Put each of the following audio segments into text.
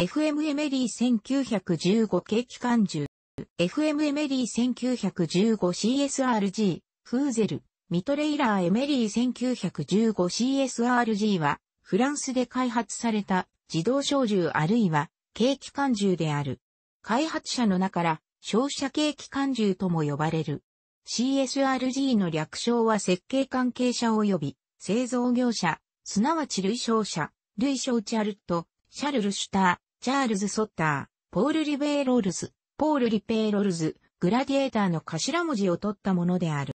FM エメリー1915景気感銃。FM エメリー 1915CSRG、フーゼル、ミトレイラーエメリー 1915CSRG は、フランスで開発された自動小銃あるいは軽機関銃である。開発者の中から照射軽機関銃とも呼ばれる。CSRG の略称は設計関係者及び製造業者、すなわち類商者、類商チャルット、シャルル・シュター、チャールズ・ソッター、ポール・リベーロールズ、ポール・リペーロールズ、グラディエーターの頭文字を取ったものである。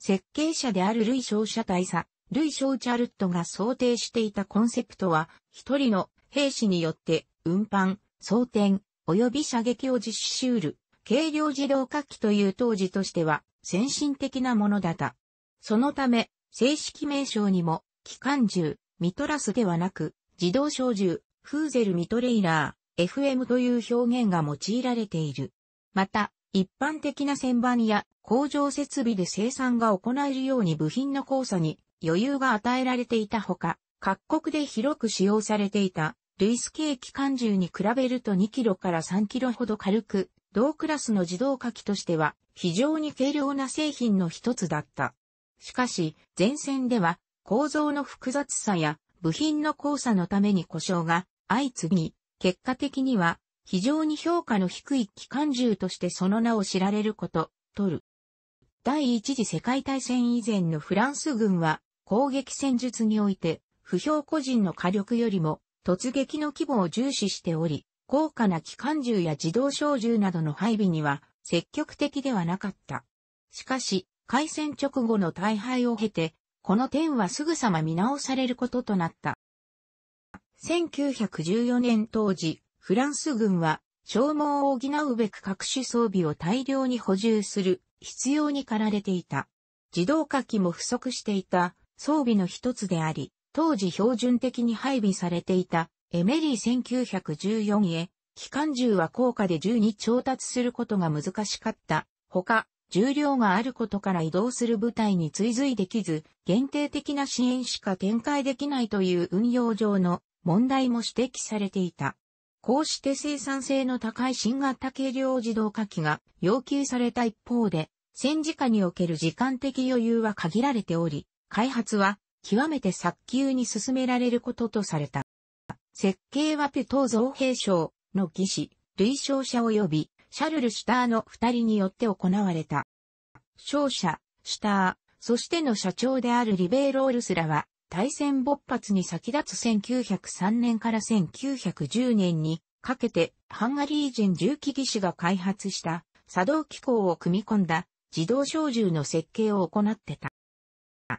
設計者であるルイ・ショー社大佐、ルイ・ショー・チャルットが想定していたコンセプトは、一人の兵士によって、運搬、装填、及び射撃を実施しうる、軽量自動火器という当時としては、先進的なものだった。そのため、正式名称にも、機関銃、ミトラスではなく、自動小銃、フーゼルミトレイラー、FM という表現が用いられている。また、一般的な旋盤や工場設備で生産が行えるように部品の交差に余裕が与えられていたほか、各国で広く使用されていた、ルイスケー機関銃に比べると2キロから3キロほど軽く、同クラスの自動火器としては非常に軽量な製品の一つだった。しかし、前線では構造の複雑さや部品の交差のために故障が相次ぎ、結果的には非常に評価の低い機関銃としてその名を知られること、取る。第一次世界大戦以前のフランス軍は攻撃戦術において不評個人の火力よりも突撃の規模を重視しており、高価な機関銃や自動小銃などの配備には積極的ではなかった。しかし、開戦直後の大敗を経て、この点はすぐさま見直されることとなった。1914年当時、フランス軍は消耗を補うべく各種装備を大量に補充する必要に駆られていた。自動化機も不足していた装備の一つであり、当時標準的に配備されていたエメリー1914へ、機関銃は高価で銃に調達することが難しかった。ほか、重量があることから移動する部隊に追随できず、限定的な支援しか展開できないという運用上の問題も指摘されていた。こうして生産性の高い新型軽量自動化機が要求された一方で、戦時下における時間的余裕は限られており、開発は極めて早急に進められることとされた。設計はペトー造兵賞の技師、類商者及びシャルル・シュターの二人によって行われた。商社、シュター、そしての社長であるリベイ・ロールスらは、大戦勃発に先立つ1903年から1910年にかけてハンガリー人重機技師が開発した作動機構を組み込んだ自動小銃の設計を行ってた。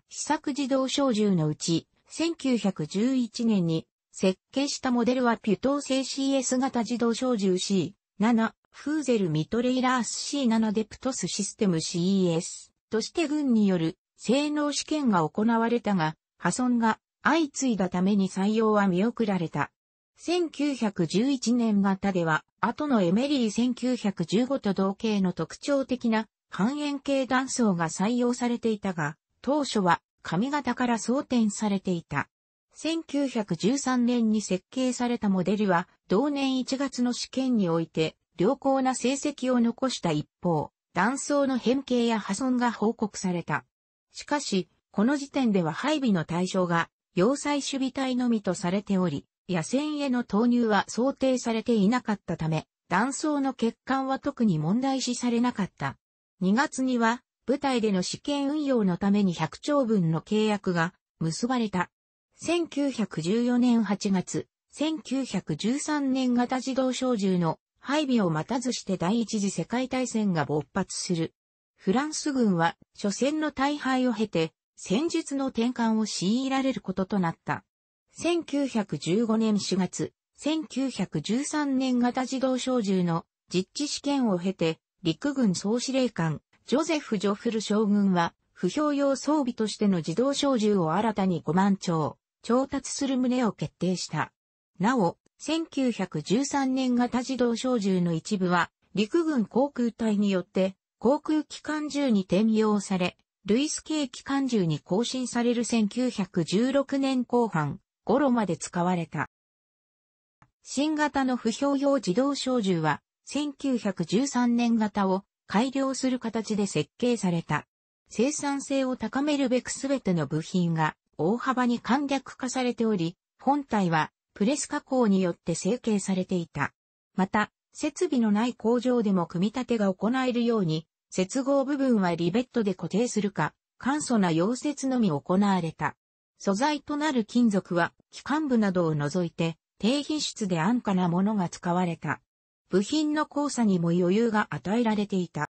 試作自動小銃のうち1911年に設計したモデルはピュトー製 CS 型自動小銃 C7、フーゼルミトレイラース C7 デプトスシステム CES として軍による性能試験が行われたが、破損が相次いだために採用は見送られた。1911年型では、後のエメリー1915と同型の特徴的な半円形断層が採用されていたが、当初は髪型から装填されていた。1913年に設計されたモデルは、同年1月の試験において、良好な成績を残した一方、断層の変形や破損が報告された。しかし、この時点では配備の対象が、要塞守備隊のみとされており、野戦への投入は想定されていなかったため、断層の欠陥は特に問題視されなかった。2月には、部隊での試験運用のために100兆分の契約が結ばれた。1914年8月、1913年型自動小銃の配備を待たずして第一次世界大戦が勃発する。フランス軍は初戦の大敗を経て戦術の転換を強いられることとなった。1915年4月、1913年型自動小銃の実地試験を経て、陸軍総司令官、ジョゼフ・ジョフル将軍は、不評用装備としての自動小銃を新たに5万丁、調達する旨を決定した。なお、1913年型自動小銃の一部は、陸軍航空隊によって、航空機関銃に転用され、ルイス系機関銃に更新される1916年後半頃まで使われた。新型の不評用自動小銃は1913年型を改良する形で設計された。生産性を高めるべくすべての部品が大幅に簡略化されており、本体はプレス加工によって成形されていた。また、設備のない工場でも組み立てが行えるように接合部分はリベットで固定するか、簡素な溶接のみ行われた。素材となる金属は、機関部などを除いて、低品質で安価なものが使われた。部品の交差にも余裕が与えられていた。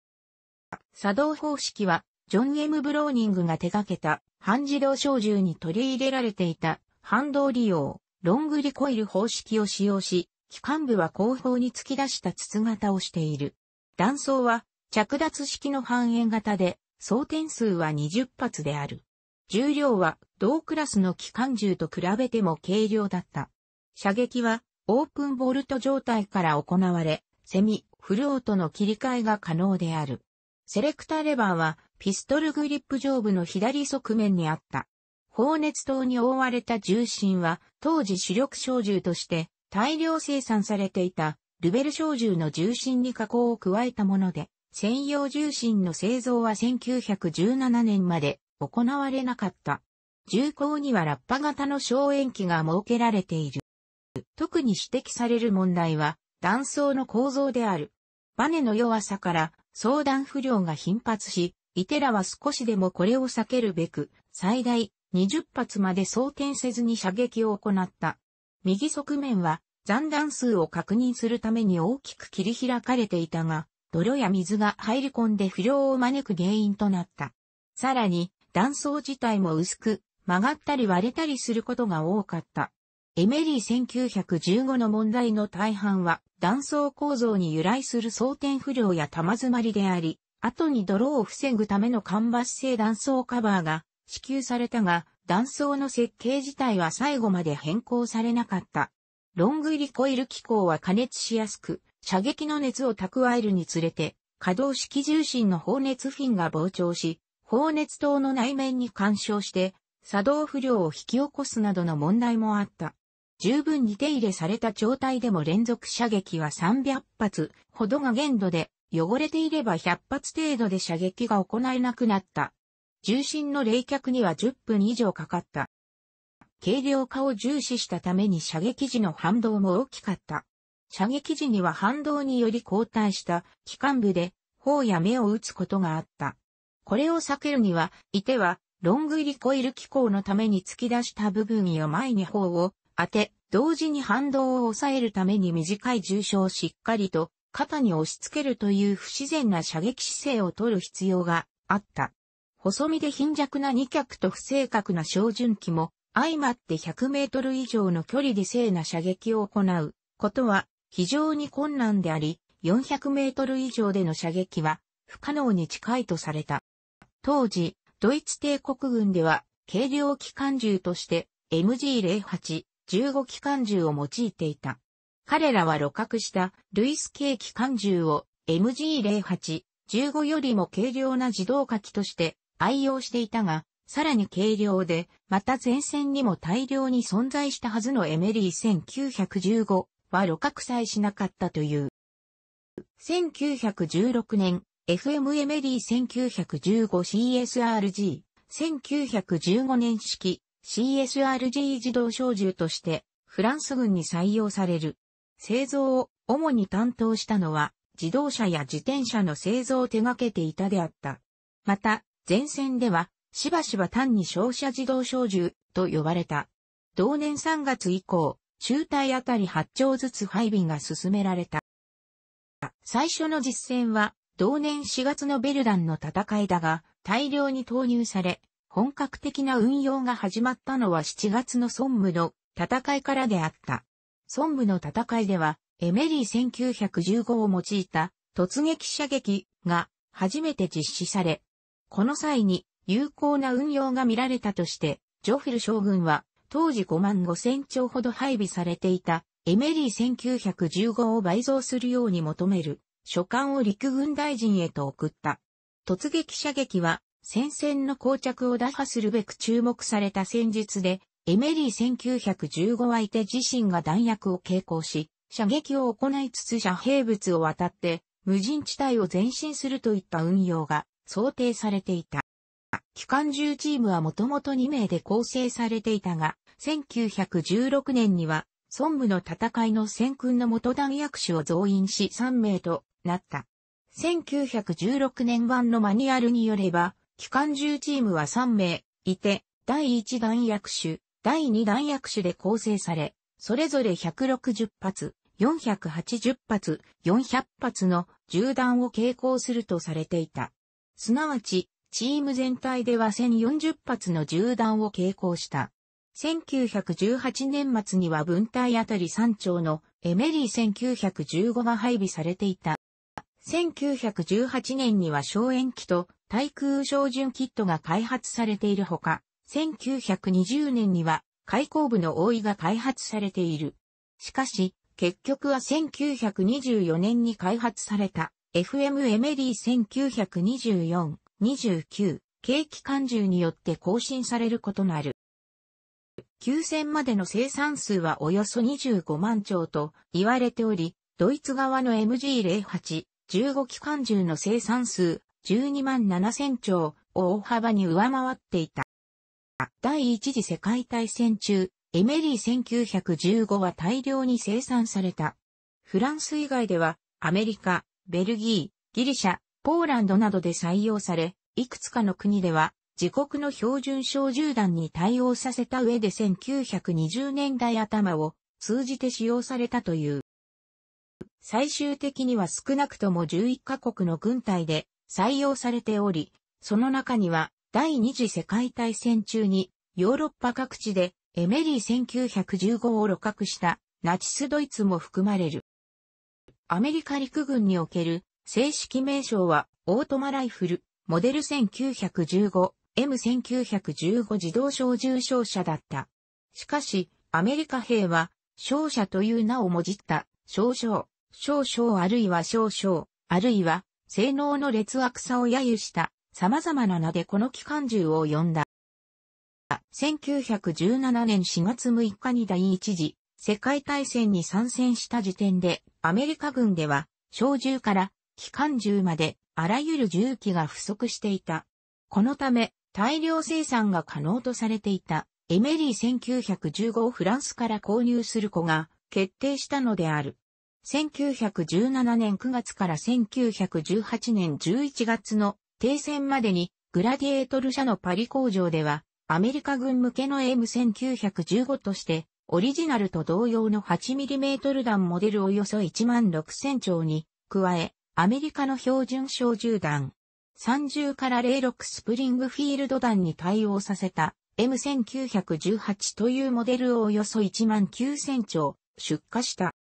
作動方式は、ジョン・ M・ ブローニングが手掛けた、半自動小銃に取り入れられていた、反動利用、ロングリコイル方式を使用し、機関部は後方に突き出した筒型をしている。断層は着脱式の半円型で、装填数は20発である。重量は同クラスの機関銃と比べても軽量だった。射撃はオープンボルト状態から行われ、セミ、フルオートの切り替えが可能である。セレクターレバーはピストルグリップ上部の左側面にあった。放熱筒に覆われた重心は当時主力小銃として大量生産されていたルベル小銃の重心に加工を加えたもので、専用重心の製造は1917年まで行われなかった。重工にはラッパ型の消炎器が設けられている。特に指摘される問題は、断層の構造である。バネの弱さから相談不良が頻発し、イテラは少しでもこれを避けるべく、最大20発まで装填せずに射撃を行った。右側面は残弾数を確認するために大きく切り開かれていたが、泥や水が入り込んで不良を招く原因となった。さらに、断層自体も薄く、曲がったり割れたりすることが多かった。エメリー1915の問題の大半は、断層構造に由来する装填不良や玉詰まりであり、後に泥を防ぐための間伐性断層カバーが支給されたが、断層の設計自体は最後まで変更されなかった。ロング入りコイル機構は加熱しやすく、射撃の熱を蓄えるにつれて、可動式重心の放熱フィンが膨張し、放熱筒の内面に干渉して、作動不良を引き起こすなどの問題もあった。十分に手入れされた状態でも連続射撃は300発ほどが限度で、汚れていれば100発程度で射撃が行えなくなった。重心の冷却には10分以上かかった。軽量化を重視したために射撃時の反動も大きかった。射撃時には反動により後退した機関部で頬や目を打つことがあった。これを避けるには、いてはロングリコイル機構のために突き出した部分や前に頬を当て、同時に反動を抑えるために短い重傷をしっかりと肩に押し付けるという不自然な射撃姿勢を取る必要があった。細身で貧弱な二脚と不正確な照準器も相まって100メートル以上の距離で精な射撃を行うことは非常に困難であり、400メートル以上での射撃は不可能に近いとされた。当時、ドイツ帝国軍では軽量機関銃として MG08、15機関銃を用いていた。彼らは露覚したルイス系機関銃を MG08、15よりも軽量な自動火器として愛用していたが、さらに軽量で、また前線にも大量に存在したはずのエメリー1915は露覚さえしなかったという。1916年、FM エメリー 1915CSRG、1915年式 CSRG 自動小銃としてフランス軍に採用される。製造を主に担当したのは自動車や自転車の製造を手掛けていたであった。また、前線ではしばしば単に照射自動小銃と呼ばれた。同年3月以降、中隊あたり8丁ずつ配備が進められた。最初の実戦は、同年4月のベルダンの戦いだが、大量に投入され、本格的な運用が始まったのは7月の孫武の戦いからであった。孫武の戦いでは、エメリー1915を用いた突撃射撃が初めて実施され、この際に有効な運用が見られたとして、ジョフル将軍は当時5万5千丁ほど配備されていたエメリー1915を倍増するように求める書簡を陸軍大臣へと送った。突撃射撃は戦線の膠着を打破するべく注目された戦術で、エメリー1915相手自身が弾薬を携行し、射撃を行いつつ遮蔽物を渡って、無人地帯を前進するといった運用が想定されていた。機関銃チームはもともと2名で構成されていたが、1916年には、孫武の戦いの戦訓の元弾薬種を増員し3名となった。1916年版のマニュアルによれば、機関銃チームは3名いて、第1弾薬種、第2弾薬種で構成され、それぞれ160発、480発、400発の銃弾を携行するとされていた。すなわち、チーム全体では1040発の銃弾を携行した。1918年末には分隊あたり3丁のエメリー1915が配備されていた。1918年には消炎器と対空照準キットが開発されているほか、1920年には開口部の覆いが開発されている。しかし、結局は1924年に開発された FM エメリー1924 29、景気感重によって更新されることなる。9000までの生産数はおよそ25万兆と言われており、ドイツ側の MG08、15機関銃の生産数12万7000兆を大幅に上回っていた。第一次世界大戦中、エメリー1915は大量に生産された。フランス以外では、アメリカ、ベルギー、ギリシャ、ポーランドなどで採用され、いくつかの国では自国の標準小銃弾に対応させた上で1920年代頭を通じて使用されたという。最終的には少なくとも11カ国の軍隊で採用されており、その中には第二次世界大戦中にヨーロッパ各地でエメリー1915を露獲したナチスドイツも含まれる。アメリカ陸軍における正式名称は、オートマライフル、モデル 1915M1915 自動小銃照射だった。しかし、アメリカ兵は、照射という名をもじった、少々、少々あるいは少々、あるいは、性能の劣悪さを揶揄した、様々な名でこの機関銃を呼んだ。1917年4月6日に第一次世界大戦に参戦した時点でアメリカ軍では小銃から機関銃まであらゆる銃器が不足していた。このため大量生産が可能とされていたエメリー1915をフランスから購入する子が決定したのである。1917年9月から1918年11月の停戦までにグラディエートル社のパリ工場ではアメリカ軍向けの M1915 としてオリジナルと同様の 8mm 弾モデルおよそ1万6000丁に加えアメリカの標準小銃弾、30から06スプリングフィールド弾に対応させた M1918 というモデルをおよそ1万9000丁出荷した。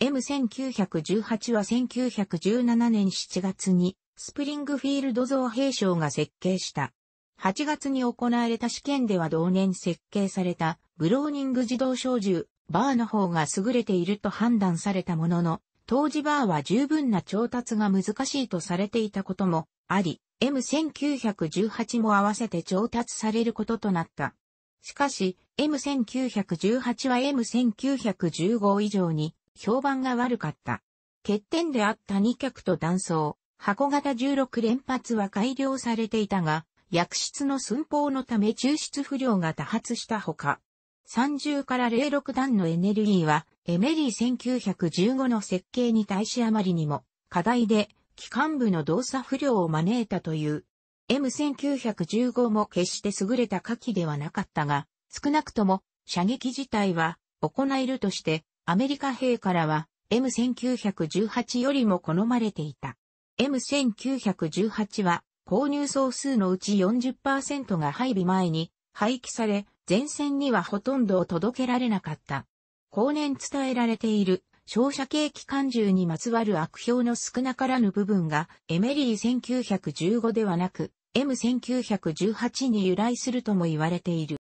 M1918 は1917年7月にスプリングフィールド造兵省が設計した。8月に行われた試験では同年設計されたブローニング自動小銃バーの方が優れていると判断されたものの、当時バーは十分な調達が難しいとされていたこともあり、M1918 も合わせて調達されることとなった。しかし、M1918 は M1915 以上に評判が悪かった。欠点であった2脚と断層、箱型16連発は改良されていたが、薬室の寸法のため抽出不良が多発したほか、30から06段のエネルギーはエメリー1915の設計に対しあまりにも、課題で、機関部の動作不良を招いたという。M1915 も決して優れた火器ではなかったが、少なくとも射撃自体は行えるとして、アメリカ兵からは M1918 よりも好まれていた。M1918 は購入総数のうち40%が配備前に廃棄され、前線にはほとんどを届けられなかった。後年伝えられている、照射系機関銃にまつわる悪評の少なからぬ部分が、エメリー1915ではなく、M1918 に由来するとも言われている。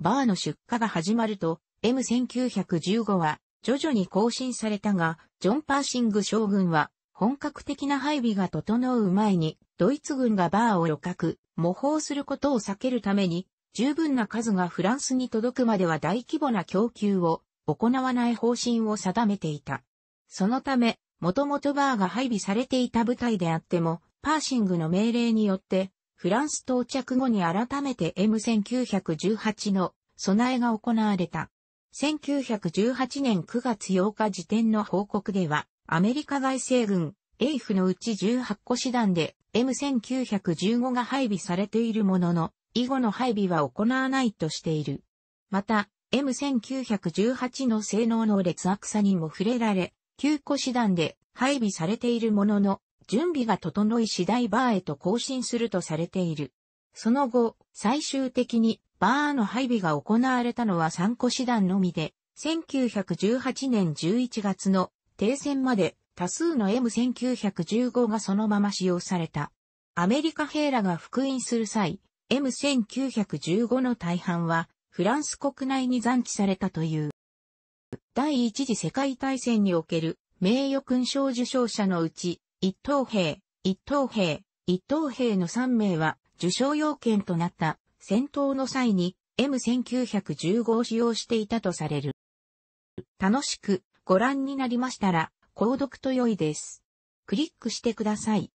バーの出荷が始まると、M1915 は徐々に更新されたが、ジョン・パーシング将軍は本格的な配備が整う前に、ドイツ軍がバーを露獲、模倣することを避けるために、十分な数がフランスに届くまでは大規模な供給を行わない方針を定めていた。そのため、もともとバーが配備されていた部隊であっても、パーシングの命令によって、フランス到着後に改めて M1918 の備えが行われた。1918年9月8日時点の報告では、アメリカ外政軍、エイフのうち18個師団で M1915 が配備されているものの、以後の配備は行わないとしている。また、M1918 の性能の劣悪さにも触れられ、旧古師団で配備されているものの、準備が整い次第バーへと更新するとされている。その後、最終的にバーの配備が行われたのは3個師団のみで、1918年11月の停戦まで多数の M1915 がそのまま使用された。アメリカ兵らが復員する際、M1915 の大半はフランス国内に残機されたという。第一次世界大戦における名誉勲章受章者のうち、一等兵、一等兵、一等兵の3名は受賞要件となった戦闘の際に M1915 を使用していたとされる。楽しくご覧になりましたら、購読と良いです。クリックしてください。